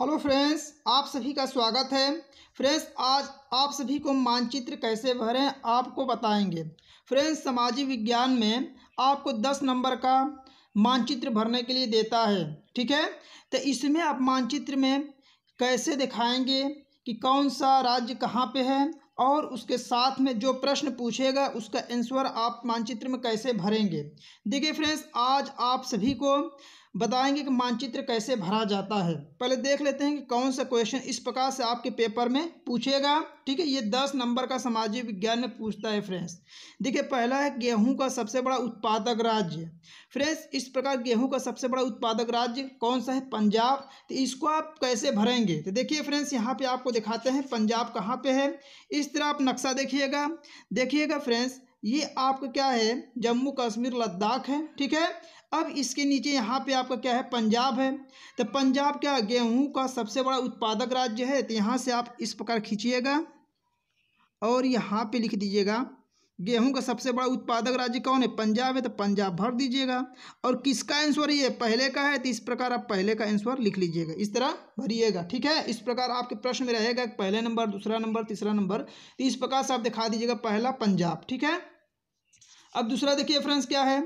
hello friends आप सभी का स्वागत है फ्रेंड्स आज आप सभी को मानचित्र कैसे भरें आपको बताएंगे फ्रेंड्स सामाजिक विज्ञान में आपको दस नंबर का मानचित्र भरने के लिए देता है ठीक है तो इसमें आप मानचित्र में कैसे दिखाएंगे कि कौन सा राज्य कहाँ पे है और उसके साथ में जो प्रश्न पूछेगा उसका आंसर आप मानचित्र में कैसे भरेंगे देखिए फ्रेंड्स आज आप सभी को बताएंगे कि मानचित्र कैसे भरा जाता है पहले देख लेते हैं कि कौन सा क्वेश्चन इस प्रकार से आपके पेपर में पूछेगा ठीक है ये दस नंबर का सामाजिक विज्ञान में पूछता है फ्रेंड्स देखिए पहला है गेहूं का सबसे बड़ा उत्पादक राज्य फ्रेंड्स इस प्रकार गेहूं का सबसे बड़ा उत्पादक राज्य कौन सा है पंजाब तो इसको आप कैसे भरेंगे तो देखिए फ्रेंड्स यहाँ पर आपको दिखाते हैं पंजाब कहाँ पर है इस तरह आप नक्शा देखिएगा देखिएगा फ्रेंड्स ये आपका क्या है जम्मू कश्मीर लद्दाख है ठीक है अब इसके नीचे यहाँ पे आपका क्या है पंजाब है तो पंजाब क्या गेहूं का सबसे बड़ा उत्पादक राज्य है तो यहाँ से आप इस प्रकार खींचिएगा और यहाँ पे लिख दीजिएगा गेहूं का सबसे बड़ा उत्पादक राज्य कौन है पंजाब है तो पंजाब भर दीजिएगा और किसका आंसर ये पहले का है तो इस प्रकार आप पहले का आंसर लिख लीजिएगा इस तरह भरिएगा ठीक है इस प्रकार आपके प्रश्न में रहेगा पहले नंबर दूसरा नंबर तीसरा नंबर तो इस प्रकार से आप दिखा दीजिएगा पहला पंजाब ठीक है अब दूसरा देखिए फ्रेंड्स क्या है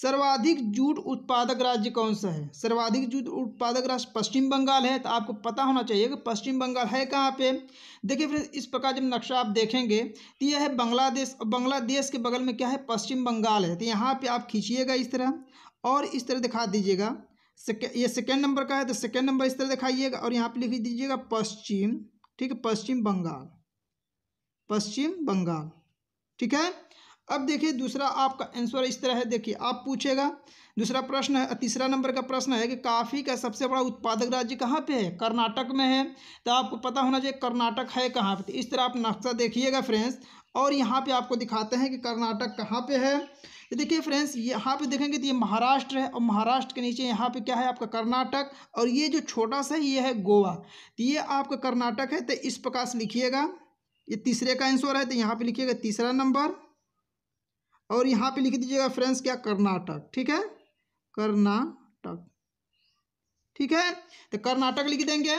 सर्वाधिक जूट उत्पादक राज्य कौन सा है सर्वाधिक जूट उत्पादक राज्य पश्चिम बंगाल है तो आपको पता होना चाहिए कि पश्चिम बंगाल है कहाँ पे देखिए फ्रेंड्स इस प्रकार जब नक्शा आप देखेंगे तो यह है बांग्लादेश और बांग्लादेश के बगल में क्या है पश्चिम बंगाल है तो यहाँ पे आप खींचिएगा इस तरह और इस तरह दिखा दीजिएगा ये सेकेंड नंबर का है तो सेकेंड नंबर इस तरह दिखाइएगा और यहाँ पर लिख दीजिएगा पश्चिम ठीक है पश्चिम बंगाल पश्चिम बंगाल ठीक है अब देखिए दूसरा आपका आंसर इस तरह है देखिए आप पूछेगा दूसरा प्रश्न है तीसरा नंबर का प्रश्न है कि काफ़ी का सबसे बड़ा उत्पादक राज्य कहाँ पे है कर्नाटक में है तो आपको पता होना चाहिए कर्नाटक है कहाँ पे तो इस तरह आप नक्शा देखिएगा फ्रेंड्स और यहाँ पे आपको दिखाते हैं कि कर्नाटक कहाँ पे है तो देखिए फ्रेंड्स यहाँ पे देखेंगे तो ये महाराष्ट्र है और महाराष्ट्र के नीचे यहाँ पे क्या है आपका कर्नाटक और ये जो छोटा सा ये है गोवा तो ये आपका कर्नाटक है तो इस प्रकार से लिखिएगा ये तीसरे का आंसर है तो यहाँ पे लिखिएगा तीसरा नंबर और यहाँ पे लिख दीजिएगा फ्रेंड्स क्या कर्नाटक ठीक है कर्नाटक ठीक है तो कर्नाटक लिख देंगे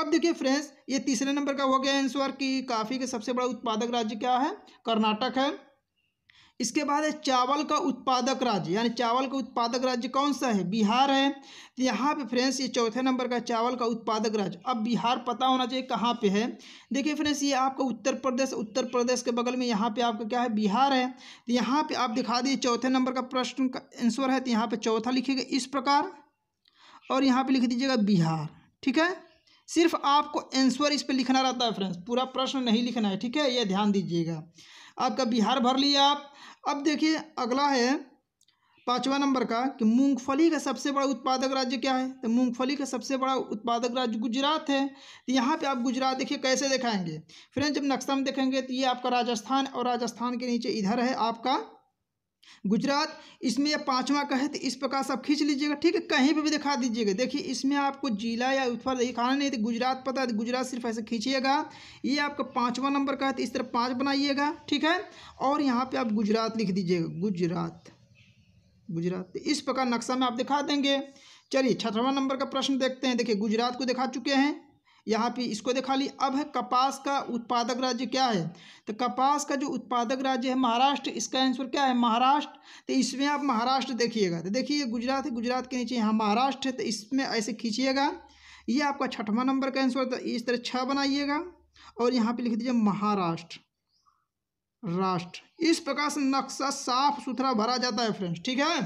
अब देखिए फ्रेंड्स ये तीसरे नंबर का हो गया आंसर कि काफ़ी के सबसे बड़ा उत्पादक राज्य क्या है कर्नाटक है इसके बाद है चावल का उत्पादक राज्य यानी चावल का उत्पादक राज्य कौन सा है बिहार है तो यहाँ पे फ्रेंड्स ये चौथे नंबर का चावल का उत्पादक राज्य अब बिहार पता होना चाहिए कहाँ पे है देखिए फ्रेंड्स ये आपका उत्तर प्रदेश उत्तर प्रदेश के बगल में यहाँ पे आपका क्या है बिहार है तो यहाँ पर आप दिखा दिए चौथे नंबर का प्रश्न का आंसर है तो यहाँ पर चौथा लिखिएगा इस प्रकार और यहाँ पर लिख दीजिएगा बिहार ठीक है सिर्फ आपको आंसर इस पर लिखना रहता है फ्रेंड्स पूरा प्रश्न नहीं लिखना है ठीक है यह ध्यान दीजिएगा आपका बिहार भर लिया आप अब देखिए अगला है पाँचवा नंबर का कि मूंगफली का सबसे बड़ा उत्पादक राज्य क्या है तो मूंगफली का सबसे बड़ा उत्पादक राज्य गुजरात है तो यहाँ पे आप गुजरात देखिए कैसे दिखाएंगे फ्रेंड्स जब नक्शा में देखेंगे तो ये आपका राजस्थान और राजस्थान के नीचे इधर है आपका गुजरात इसमें यह पाँचवा कहे तो इस प्रकार से आप खींच लीजिएगा ठीक है कहीं पर भी दिखा दीजिएगा देखिए इसमें आपको जिला या उत्पाद दिखाना नहीं तो गुजरात पता है तो गुजरात सिर्फ ऐसे खींचिएगा ये आपका पाँचवा नंबर का है तो इस तरह पाँच बनाइएगा ठीक है और यहाँ पे आप गुजरात लिख दीजिएगा गुजरात गुजरात तो इस प्रकार नक्शा में आप दिखा देंगे चलिए छठवां नंबर का प्रश्न देखते हैं देखिए गुजरात को दिखा चुके हैं यहाँ पे इसको देखा ली अब है कपास का उत्पादक राज्य क्या है तो कपास का जो उत्पादक राज्य है महाराष्ट्र इसका आंसर क्या है महाराष्ट्र तो इसमें आप महाराष्ट्र देखिएगा तो देखिए गुजरात है गुजरात के नीचे यहाँ महाराष्ट्र है तो इसमें ऐसे खींचिएगा ये आपका छठवा नंबर का आंसर तो इस तरह छः बनाइएगा और यहाँ पे लिख दीजिए महाराष्ट्र राष्ट्र इस प्रकार से नक्शा साफ सुथरा भरा जाता है फ्रेंड्स ठीक है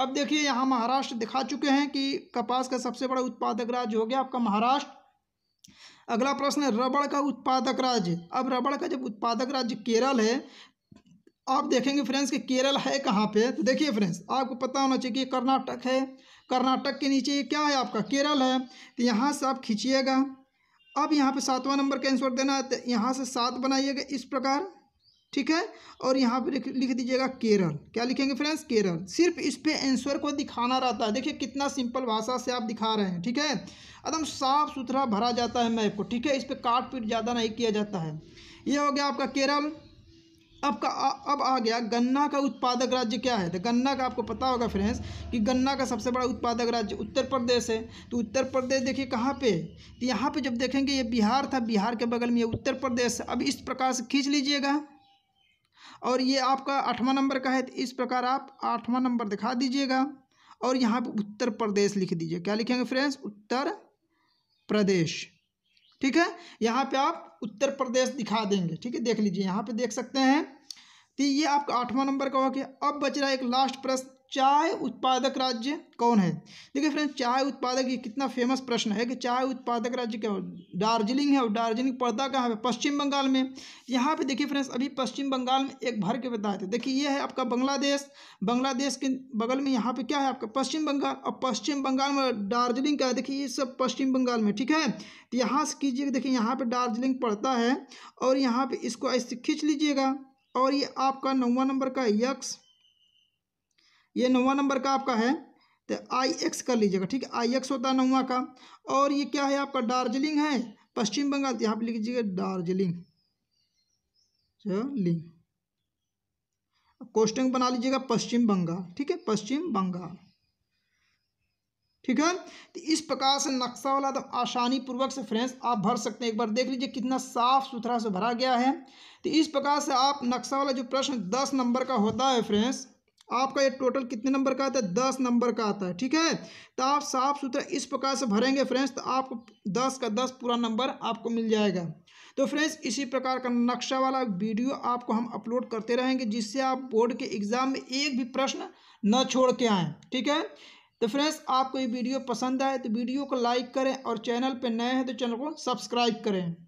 अब देखिए यहाँ महाराष्ट्र दिखा चुके हैं कि कपास का सबसे बड़ा उत्पादक राज्य हो गया आपका महाराष्ट्र अगला प्रश्न है रबड़ का उत्पादक राज्य अब रबड़ का जब उत्पादक राज्य केरल है आप देखेंगे फ्रेंड्स कि केरल है कहाँ पे तो देखिए फ्रेंड्स आपको पता होना चाहिए कि कर्नाटक है कर्नाटक के नीचे क्या है आपका केरल है तो यहाँ से आप खींचिएगा अब यहाँ पे सातवां नंबर का आंसर देना है तो यहाँ से सात बनाइएगा इस प्रकार ठीक है और यहाँ पर लिख दीजिएगा केरल क्या लिखेंगे फ्रेंड्स केरल सिर्फ इस पे आंसर को दिखाना रहता है देखिए कितना सिंपल भाषा से आप दिखा रहे हैं ठीक है एकदम साफ सुथरा भरा जाता है मैप को ठीक है इस पर काट पीट ज़्यादा नहीं किया जाता है ये हो गया आपका केरल आपका अब आ गया गन्ना का उत्पादक राज्य क्या है तो गन्ना का आपको पता होगा फ्रेंड्स कि गन्ना का सबसे बड़ा उत्पादक राज्य उत्तर प्रदेश है तो उत्तर प्रदेश देखिए कहाँ पे तो यहाँ पे जब देखेंगे ये बिहार था बिहार के बगल में ये उत्तर प्रदेश अब इस प्रकार से खींच लीजिएगा और ये आपका आठवां नंबर का है तो इस प्रकार आप आठवां नंबर दिखा दीजिएगा और यहाँ पर उत्तर प्रदेश लिख दीजिए क्या लिखेंगे फ्रेंड्स उत्तर प्रदेश ठीक है यहाँ पे आप उत्तर प्रदेश दिखा देंगे ठीक है देख लीजिए यहाँ पे देख सकते हैं तो ये आपका आठवां नंबर का हो गया अब बच रहा है एक लास्ट प्रश्न चाय उत्पादक राज्य कौन है देखिए फ्रेंड्स चाय उत्पादक ये कितना फेमस प्रश्न है कि चाय उत्पादक राज्य क्या दार्जिलिंग है और दार्जिलिंग पड़ता कहाँ पे पश्चिम बंगाल में यहाँ पे देखिए फ्रेंड्स अभी पश्चिम बंगाल में एक भर के बताए थे देखिए ये है आपका बांग्लादेश बांग्लादेश के बगल में यहाँ पर क्या है आपका पश्चिम बंगाल और पश्चिम बंगाल में दार्जिलिंग का देखिए ये सब पश्चिम बंगाल में ठीक है तो यहाँ से कीजिएगा देखिए यहाँ पर दार्जिलिंग पड़ता है और यहाँ पर इसको ऐसे खींच लीजिएगा और ये आपका नौवा नंबर का यक्स ये नौवा नंबर का आपका है तो आई एक्स कर लीजिएगा ठीक है आई एक्स होता है नौवा का और ये क्या है आपका दार्जिलिंग है पश्चिम बंगाल तो यहाँ पर लिख लीजिएगा दार्जिलिंग लिंग कोष्टंग बना लीजिएगा पश्चिम बंगाल ठीक है पश्चिम बंगाल ठीक है तो इस प्रकार से नक्शा वाला तो आसानी पूर्वक से फ्रेंड्स आप भर सकते हैं एक बार देख लीजिए कितना साफ सुथरा से भरा गया है तो इस प्रकार से आप नक्शा वाला जो प्रश्न दस नंबर का होता है फ्रेंड्स आपका ये टोटल कितने नंबर का आता है दस नंबर का आता है ठीक है तो आप साफ सुथरा इस प्रकार से भरेंगे फ्रेंड्स तो आपको दस का दस पूरा नंबर आपको मिल जाएगा तो फ्रेंड्स इसी प्रकार का नक्शा वाला वीडियो आपको हम अपलोड करते रहेंगे जिससे आप बोर्ड के एग्ज़ाम में एक भी प्रश्न न छोड़ के आएँ ठीक है तो फ्रेंड्स आपको ये वीडियो पसंद आए तो वीडियो को लाइक करें और चैनल पर नए हैं तो चैनल को सब्सक्राइब करें